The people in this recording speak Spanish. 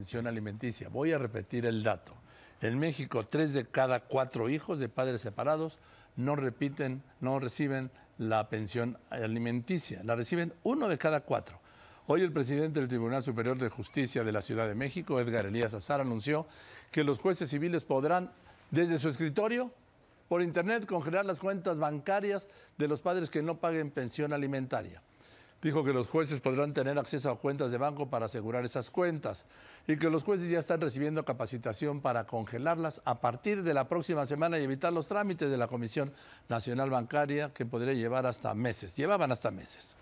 pensión alimenticia. Voy a repetir el dato. En México, tres de cada cuatro hijos de padres separados no repiten, no reciben la pensión alimenticia. La reciben uno de cada cuatro. Hoy el presidente del Tribunal Superior de Justicia de la Ciudad de México, Edgar Elías Azar, anunció que los jueces civiles podrán, desde su escritorio, por internet, congelar las cuentas bancarias de los padres que no paguen pensión alimentaria dijo que los jueces podrán tener acceso a cuentas de banco para asegurar esas cuentas y que los jueces ya están recibiendo capacitación para congelarlas a partir de la próxima semana y evitar los trámites de la Comisión Nacional Bancaria que podría llevar hasta meses. Llevaban hasta meses.